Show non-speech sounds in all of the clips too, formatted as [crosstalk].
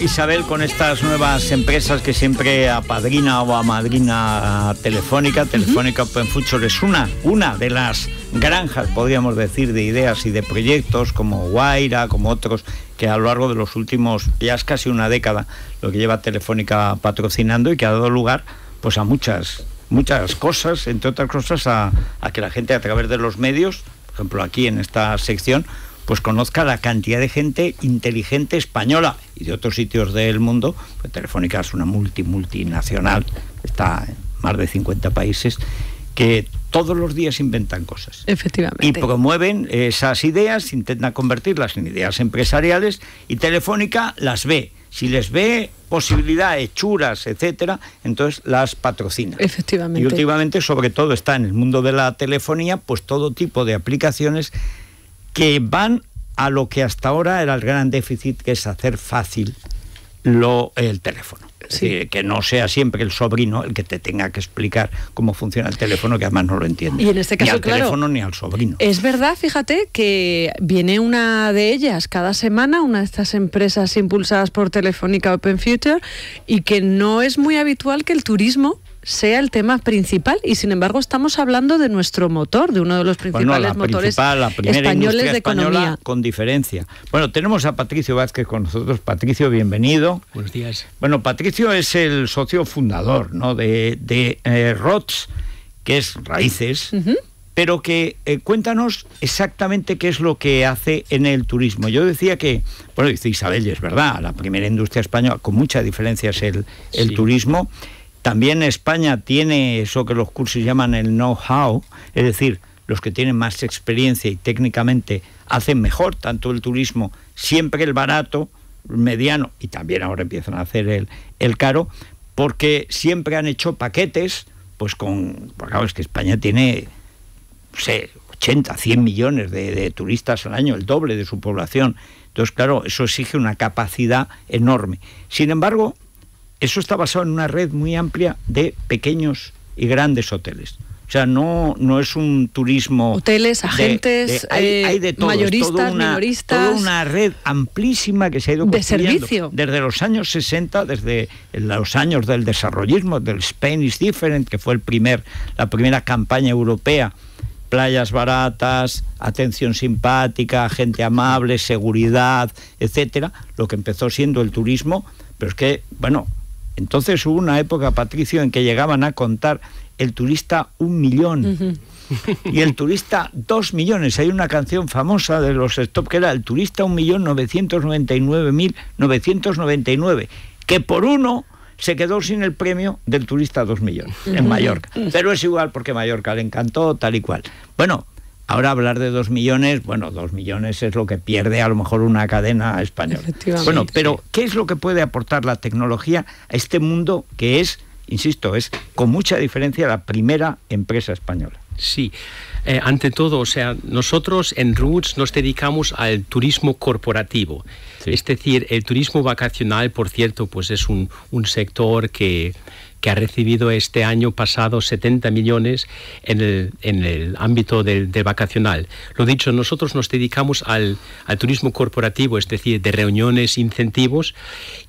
Isabel, con estas nuevas empresas que siempre apadrina o madrina Telefónica. Telefónica Open Future es una, una de las granjas, podríamos decir, de ideas y de proyectos como Guaira, como otros, que a lo largo de los últimos, ya es casi una década, lo que lleva Telefónica patrocinando y que ha dado lugar pues a muchas, muchas cosas, entre otras cosas a que la gente a través de los medios, por ejemplo aquí en esta sección, pues conozca la cantidad de gente inteligente española y de otros sitios del mundo, pues Telefónica es una multi multinacional, está en más de 50 países, que todos los días inventan cosas. Efectivamente. Y promueven esas ideas, intentan convertirlas en ideas empresariales y Telefónica las ve. Si les ve posibilidad, hechuras, etcétera, entonces las patrocina. Efectivamente. Y últimamente, sobre todo, está en el mundo de la telefonía, pues todo tipo de aplicaciones que van a lo que hasta ahora era el gran déficit, que es hacer fácil lo, el teléfono. que no sea siempre el sobrino el que te tenga que explicar cómo funciona el teléfono, que además no lo entiende. Y en este caso, ni al teléfono ni al sobrino. Es verdad, fíjate, que viene una de ellas cada semana, una de estas empresas impulsadas por Telefónica Open Future, y que no es muy habitual que el turismo sea el tema principal y sin embargo estamos hablando de nuestro motor, de uno de los principales motores la españoles de economía. con diferencia. Bueno, tenemos a Patricio Vázquez con nosotros. Patricio, bienvenido. Buenos días. Bueno, Patricio es el socio fundador ¿no? de, eh, ROTS, que es Raíces. Pero que eh, cuéntanos exactamente qué es lo que hace en el turismo. Yo decía que, bueno, dice Isabel, y es verdad, la primera industria española, con mucha diferencia es el, el turismo. También España tiene eso que los cursos llaman el know-how, es decir, los que tienen más experiencia y técnicamente hacen mejor tanto el turismo, siempre el barato, mediano, y también ahora empiezan a hacer el, el caro, porque siempre han hecho paquetes, pues con, porque claro, es que España tiene, no sé, 80, 100 millones de, de turistas al año, el doble de su población. Entonces, claro, eso exige una capacidad enorme. Sin embargo, eso está basado en una red muy amplia de pequeños y grandes hoteles. O sea, no, no es un turismo. Hoteles, agentes, de, de, hay, eh, de mayoristas, una, minoristas. Toda una red amplísima que se ha ido construyendo. De servicio. Desde los años 60, desde los años del desarrollismo, del Spain is Different, que fue el primer, la primera campaña europea. Playas baratas, atención simpática, gente amable, seguridad, etcétera, lo que empezó siendo el turismo, pero es que, bueno, entonces hubo una época, Patricio, en que llegaban a contar el turista un millón. Y el turista, dos millones. Hay una canción famosa de los Stop que era el turista, un millón novecientos noventa y nueve mil novecientos noventa y nueve. Que por uno se quedó sin el premio del turista dos millones en Mallorca. Pero es igual porque Mallorca le encantó, tal y cual. Bueno, Ahora hablar de dos millones, bueno, dos millones es lo que pierde a lo mejor una cadena española. Bueno, pero ¿qué es lo que puede aportar la tecnología a este mundo que es, insisto, es con mucha diferencia la primera empresa española? Sí, eh, ante todo, o sea, nosotros en Roots nos dedicamos al turismo corporativo. Es decir, el turismo vacacional, por cierto, pues es un sector que que ha recibido este año pasado 70 millones en el, en el ámbito del, vacacional. Lo dicho, nosotros nos dedicamos al, al turismo corporativo, es decir, de reuniones, incentivos,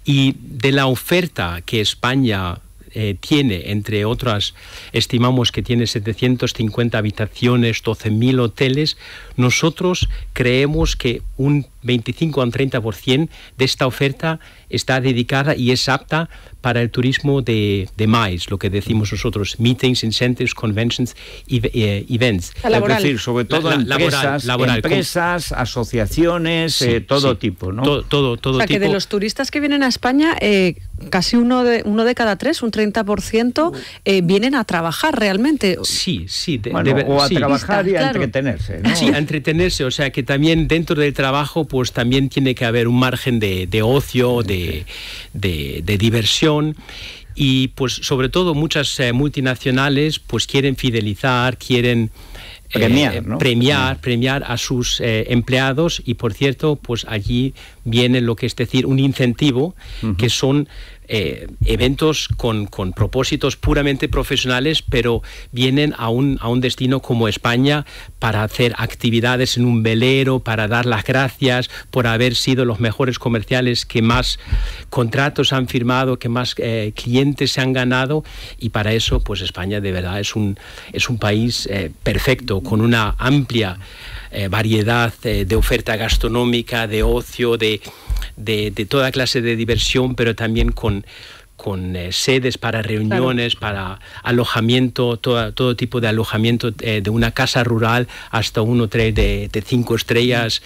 y de la oferta que España eh, tiene, entre otras, estimamos que tiene 750 habitaciones, 12.000 hoteles, nosotros creemos que un 25 a un 30% de esta oferta está dedicada y es apta para el turismo de, de lo que decimos nosotros, Meetings, Incentives, Conventions, eh, Events. Es decir, sobre todo empresas, empresas asociaciones, eh, todo tipo, ¿no? Todo, todo, o sea, tipo. que de los turistas que vienen a España, eh, casi uno de, uno de cada tres, un 30%, eh, vienen a trabajar realmente. Sí, sí. o a trabajar y a entretenerse. Sí, a entretenerse, o sea que también dentro del trabajo pues también tiene que haber un margen de, ocio, de, diversión y pues sobre todo muchas eh, multinacionales pues quieren fidelizar, quieren eh, premiar, mm. premiar, a sus eh, empleados y por cierto pues allí viene lo que es decir un incentivo que son eh, eventos con, propósitos puramente profesionales, pero vienen a un, a un destino como España para hacer actividades en un velero, para dar las gracias por haber sido los mejores comerciales que más contratos han firmado, que más eh, clientes se han ganado y para eso pues España de verdad es un, es un país eh, perfecto, con una amplia variedad de oferta gastronómica, de ocio, de, de, toda clase de diversión, pero también con, eh, sedes para reuniones, para alojamiento, todo, todo tipo de alojamiento, eh, de una casa rural hasta uno de, de cinco estrellas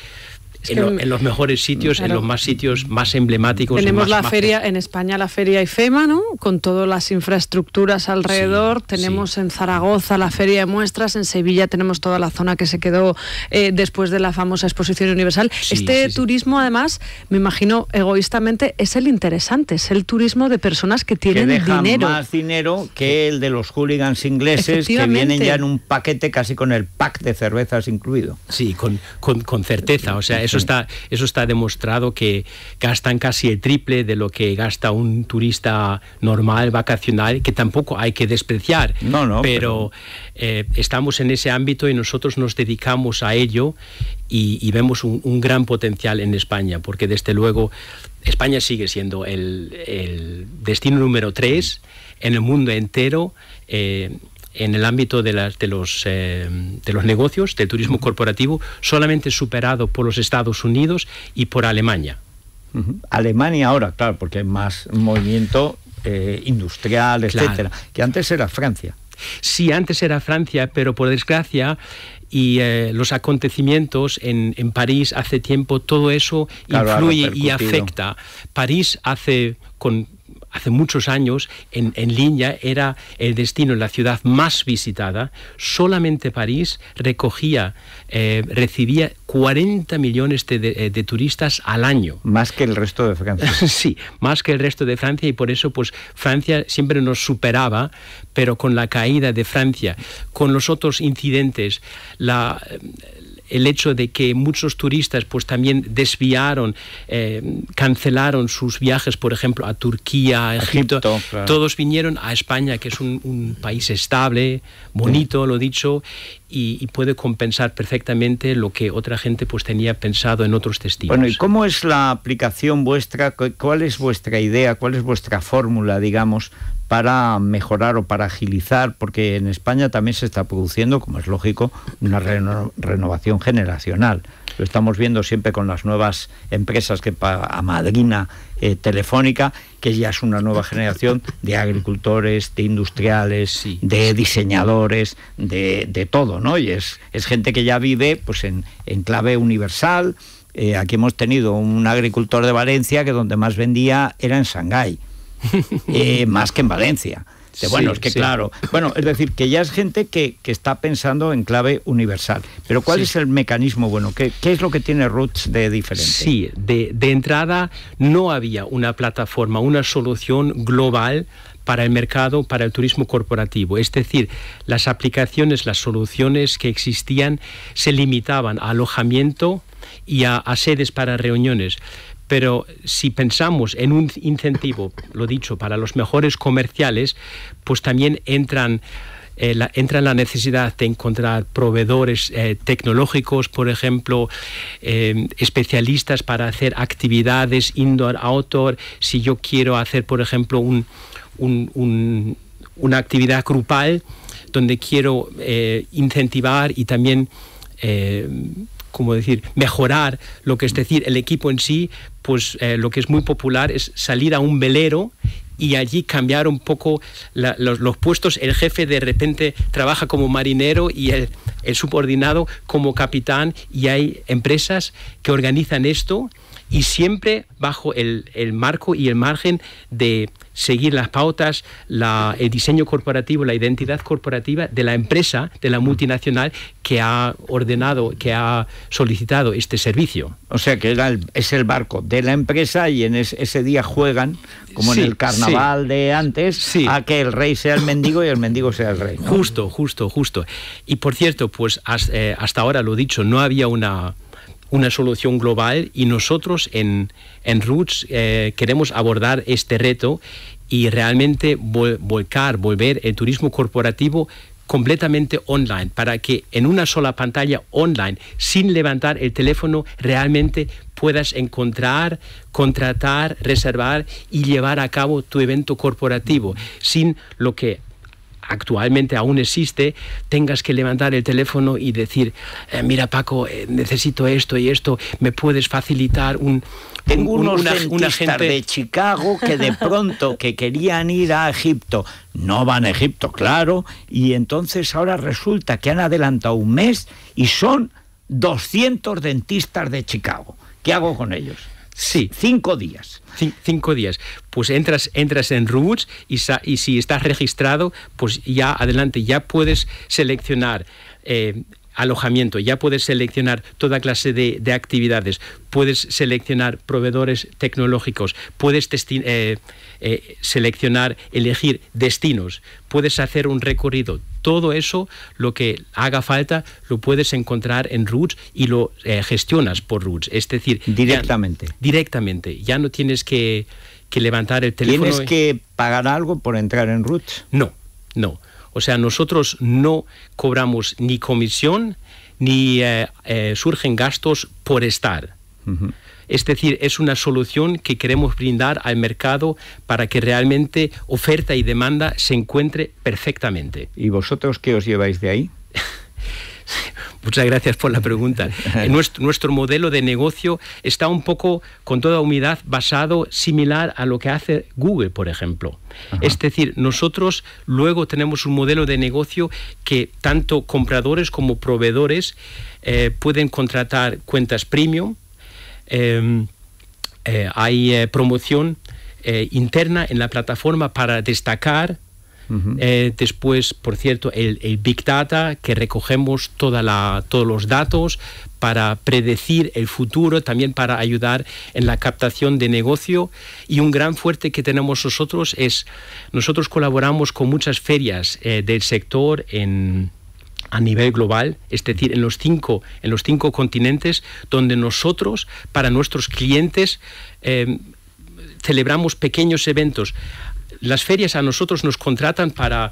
en, los mejores sitios, en los más sitios más emblemáticos. Tenemos la feria, en España la feria IFEMA, ¿no? Con todas las infraestructuras alrededor. tenemos en Zaragoza la feria de muestras, en Sevilla tenemos toda la zona que se quedó eh, después de la famosa exposición universal. este turismo, además, me imagino egoístamente, es el interesante, es el turismo de personas que tienen que más dinero que el de los hooligans ingleses que vienen ya en un paquete casi con el pack de cervezas incluido. Sí, con, con, certeza. O sea, eso eso, está, eso está demostrado que gastan casi el triple de lo que gasta un turista normal, vacacional, que tampoco hay que despreciar. Pero, eh, estamos en ese ámbito y nosotros nos dedicamos a ello y, vemos un, gran potencial en España, porque desde luego España sigue siendo el, destino número tres en el mundo entero. Eh, en el ámbito de, los, eh, de los negocios, del turismo corporativo, solamente superado por los Estados Unidos y por Alemania. Alemania ahora, claro, porque hay más movimiento eh, industrial, etc. que antes era Francia. Sí, antes era Francia, pero por desgracia y eh, los acontecimientos en, París hace tiempo, todo eso influye y afecta. París hace con hace muchos años en, línea era el destino, la ciudad más visitada. Solamente París recogía, eh, recibía 40 millones de, de, turistas al año. Más que el resto de Francia. [laughs] sí, más que el resto de Francia y por eso pues Francia siempre nos superaba, pero con la caída de Francia, con los otros incidentes, la el hecho de que muchos turistas pues también desviaron, eh, cancelaron sus viajes, por ejemplo, a Turquía, a Egipto, todos vinieron a España, que es un, país estable, bonito, lo dicho, y, puede compensar perfectamente lo que otra gente pues tenía pensado en otros testigos. Bueno, ¿y cómo es la aplicación vuestra? ¿Cuál es vuestra idea? ¿Cuál es vuestra fórmula, digamos, para mejorar o para agilizar, porque en España también se está produciendo, como es lógico, una renovación generacional. Lo estamos viendo siempre con las nuevas empresas que a madrina eh, Telefónica, que ya es una nueva generación de agricultores, de industriales, de diseñadores, de, todo, ¿no? Y es, es gente que ya vive pues, en, clave universal. Eh, aquí hemos tenido un agricultor de Valencia que donde más vendía era en Shanghái eh, más que en Valencia. bueno, es que claro. Bueno, es decir, que ya es gente que, está pensando en clave universal. Pero ¿cuál es el mecanismo bueno? ¿qué, es lo que tiene Roots de diferente? Sí, de, entrada no había una plataforma, una solución global para el mercado, para el turismo corporativo. Es decir, las aplicaciones, las soluciones que existían se limitaban a alojamiento y a sedes para reuniones. Pero si pensamos en un incentivo, lo dicho, para los mejores comerciales, pues también entran... Eh, entra la necesidad de encontrar proveedores eh, tecnológicos, por ejemplo, eh, especialistas para hacer actividades indoor-outdoor. Si yo quiero hacer, por ejemplo, una actividad grupal donde quiero incentivar y también como decir, mejorar lo que es decir, el equipo en sí, pues eh, lo que es muy popular es salir a un velero y allí cambiar un poco los, puestos. El jefe de repente trabaja como marinero y el, el subordinado como capitán y hay empresas que organizan esto y siempre bajo el, marco y el margen de seguir las pautas, la, el diseño corporativo, la identidad corporativa de la empresa, de la multinacional que ha ordenado, que ha solicitado este servicio. O sea que es el barco de la empresa y en ese día juegan, como en el carnaval de antes, a que el rey sea el mendigo y el mendigo sea el rey. Justo, justo, justo. Y por cierto, pues eh, hasta ahora lo dicho, no había una una solución global y nosotros en, Roots eh, queremos abordar este reto y realmente volcar, volver el turismo corporativo completamente online, para que en una sola pantalla online, sin levantar el teléfono, realmente puedas encontrar, contratar, reservar y llevar a cabo tu evento corporativo, sin lo que actualmente aún existe, tengas que levantar el teléfono y decir, eh, mira Paco, eh, necesito esto y esto, me puedes facilitar un... Tengo unos de Chicago que de [laughs] pronto que querían ir a Egipto, no van a Egipto, claro, y entonces ahora resulta que han adelantado un mes y son 200 dentistas de Chicago. ¿Qué hago con ellos? Sí. Cinco días. cinco días. Pues entras, entras en Roots y, y, si estás registrado, pues ya adelante, ya puedes seleccionar. Eh, alojamiento, ya puedes seleccionar toda clase de, actividades, puedes seleccionar proveedores tecnológicos, puedes eh, eh, seleccionar, elegir destinos, puedes hacer un recorrido. Todo eso, lo que haga falta, lo puedes encontrar en Roots y lo eh, gestionas por Roots. Es decir, directamente. directamente. Ya no tienes que, levantar el teléfono. ¿Tienes que pagar algo por entrar en Roots? No, no. O sea, nosotros no cobramos ni comisión ni eh, surgen gastos por estar. Es decir, es una solución que queremos brindar al mercado para que realmente oferta y demanda se encuentre perfectamente. ¿Y vosotros qué os lleváis de ahí? [laughs] Muchas gracias por la pregunta. [laughs] Nuestro, modelo de negocio está un poco, con toda humildad, basado similar a lo que hace Google, por ejemplo. Es decir, nosotros luego tenemos un modelo de negocio que tanto compradores como proveedores eh, pueden contratar cuentas premium, Em, eh, hay eh, promoción eh, interna en la plataforma para destacar después, por cierto, el, Big Data, que recogemos toda la, todos los datos para predecir el futuro, también para ayudar en la captación de negocio. Y un gran fuerte que tenemos nosotros es, nosotros colaboramos con muchas ferias del sector en a nivel global, es decir, en los cinco, en los cinco continentes, donde nosotros, para nuestros clientes, eh, celebramos pequeños eventos. Las ferias a nosotros nos contratan para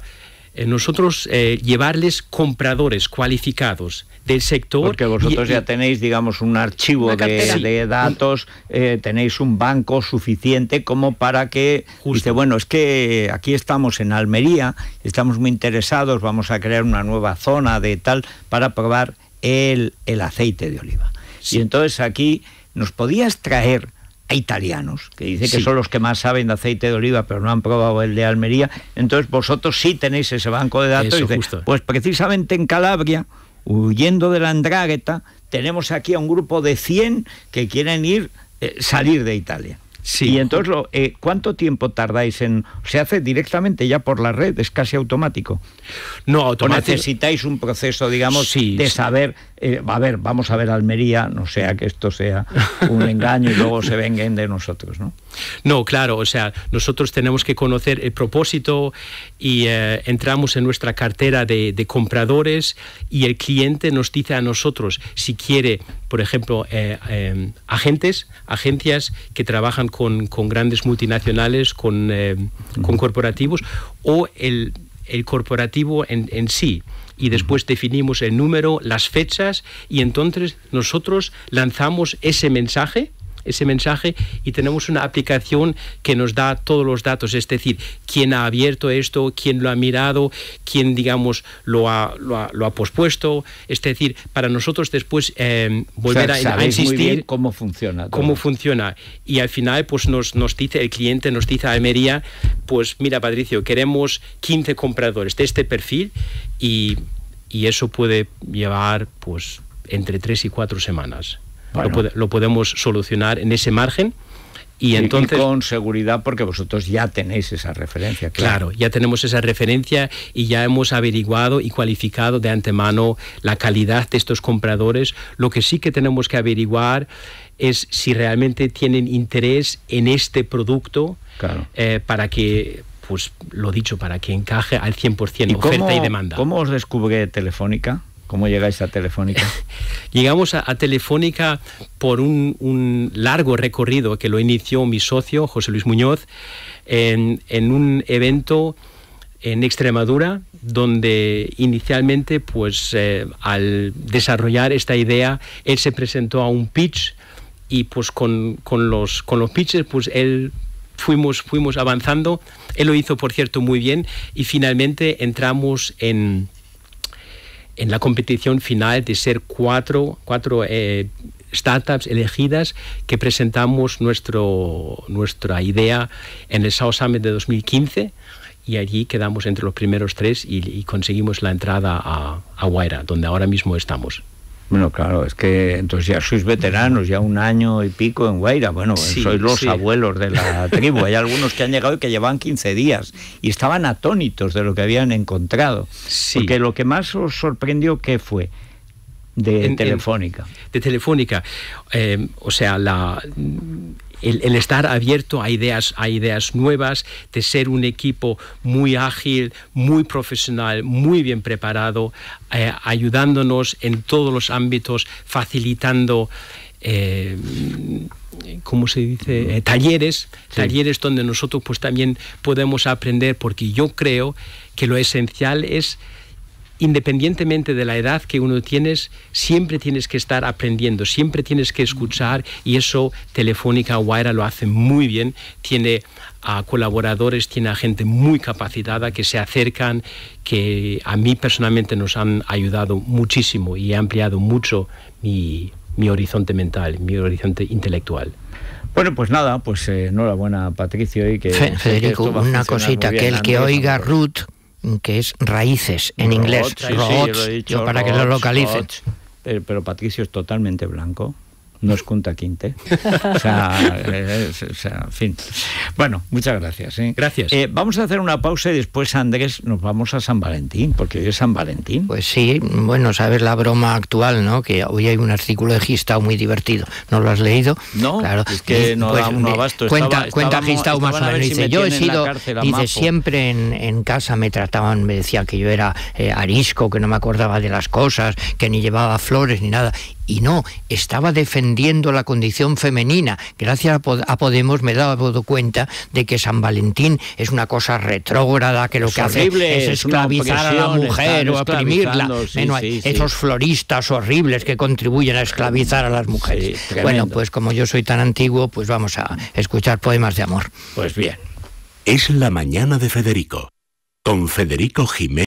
eh, nosotros eh, llevarles compradores cualificados del sector. Porque vosotros ya tenéis, digamos, un archivo de, datos, eh, tenéis un banco suficiente como para que... Dice, bueno, es que aquí estamos en Almería, estamos muy interesados, vamos a crear una nueva zona de tal para probar el, el aceite de oliva. Y entonces aquí nos podías traer italianos, que dice que son los que más saben de aceite de oliva, pero no han probado el de Almería. Entonces vosotros sí tenéis ese banco de datos. y pues precisamente en Calabria, huyendo de la Andrágueta, tenemos aquí a un grupo de 100 que quieren ir, eh, salir de Italia. Sí. Y entonces, eh, ¿cuánto tiempo tardáis en...? ¿Se hace directamente ya por la red? ¿Es casi automático? No, automático. necesitáis un proceso, digamos, de saber eh, a ver, vamos a ver Almería, no sea que esto sea un [laughs] engaño y luego se vengan de nosotros, ¿no? No, claro, o sea, nosotros tenemos que conocer el propósito y eh, entramos en nuestra cartera de, compradores y el cliente nos dice a nosotros si quiere, por ejemplo, eh, agentes, agencias que trabajan con, grandes multinacionales, con, corporativos o el, corporativo en sí y después definimos el número, las fechas y entonces nosotros lanzamos ese mensaje ese mensaje y tenemos una aplicación que nos da todos los datos, es decir, quién ha abierto esto, quién lo ha mirado, quién, digamos, lo ha, lo ha, pospuesto, es decir, para nosotros después eh, volver a, insistir cómo funciona. Cómo funciona. Y al final, pues nos, nos dice el cliente, nos dice Almería, pues mira, Patricio, queremos 15 compradores de este perfil y, y eso puede llevar, pues entre tres y cuatro semanas. Lo, podemos solucionar en ese margen. Y entonces. con seguridad, porque vosotros ya tenéis esa referencia. Claro. ya tenemos esa referencia y ya hemos averiguado y cualificado de antemano la calidad de estos compradores. Lo que sí que tenemos que averiguar es si realmente tienen interés en este producto eh, para que. Pues lo dicho, para que encaje al 100% ¿Y oferta y demanda. ¿Cómo os descubre Telefónica? ¿Cómo llegáis a Telefónica? [laughs] Llegamos a, Telefónica por un, largo recorrido que lo inició mi socio, José Luis Muñoz, en, un evento en Extremadura, donde inicialmente, pues eh, al desarrollar esta idea, él se presentó a un pitch y pues con, los, pitches, pues, él fuimos avanzando. Él lo hizo, por cierto, muy bien y finalmente entramos en en la competición final de ser cuatro, eh, startups elegidas que presentamos nuestro, nuestra idea en el South Summit de 2015 y allí quedamos entre los primeros tres y, conseguimos la entrada a, a Guaira, donde ahora mismo estamos. Bueno, claro, es que entonces ya sois veteranos, ya un año y pico en Guaira. Bueno, pues sois los abuelos de la [laughs] tribu. Hay algunos que han llegado y que llevan 15 días y estaban atónitos de lo que habían encontrado. Porque lo que más os sorprendió, ¿qué fue? De Telefónica. de Telefónica. Eh, o sea, la, el, estar abierto a ideas, a ideas nuevas, de ser un equipo muy ágil, muy profesional, muy bien preparado, eh, ayudándonos en todos los ámbitos, facilitando... Eh, ¿cómo se dice? Eh, talleres, talleres donde nosotros pues también podemos aprender, porque yo creo que lo esencial es independientemente de la edad que uno tienes, siempre tienes que estar aprendiendo, siempre tienes que escuchar y eso Telefónica Guaira lo hace muy bien. Tiene a ah, colaboradores, tiene a gente muy capacitada que se acercan, que a mí personalmente nos han ayudado muchísimo y ha ampliado mucho mi, horizonte mental, mi horizonte intelectual. Bueno, pues nada, pues eh, enhorabuena Patricio y que... Federico, una cosita, que el que oiga Ruth que es raíces en inglés, para que lo localicen. Eh, pero Patricio es totalmente blanco no es Quinte. [laughs] Eh, o sea, en fin. Bueno, muchas gracias. ¿eh? Gracias. Eh, vamos a hacer una pausa y después, Andrés, nos vamos a San Valentín, porque hoy es San Valentín. Pues sí, bueno, sabes la broma actual, ¿no? Que hoy hay un artículo de Gistau muy divertido. ¿No lo has leído? No, claro. es que no pues, da abasto. Cuenta, Gistau más o menos. dice, yo he sido, dice, siempre en, casa me trataban, me decía que yo era arisco, que no me acordaba de las cosas, que ni llevaba flores ni nada. Y no, estaba defendiendo la condición femenina. Gracias a Podemos me he dado cuenta de que San Valentín es una cosa retrógrada, que lo que hace es esclavizar a la mujer o oprimirla. esos floristas horribles que contribuyen a esclavizar a las mujeres. bueno, pues como yo soy tan antiguo, pues vamos a escuchar poemas de amor. Pues bien. Es la mañana de Federico, con Federico Jiménez.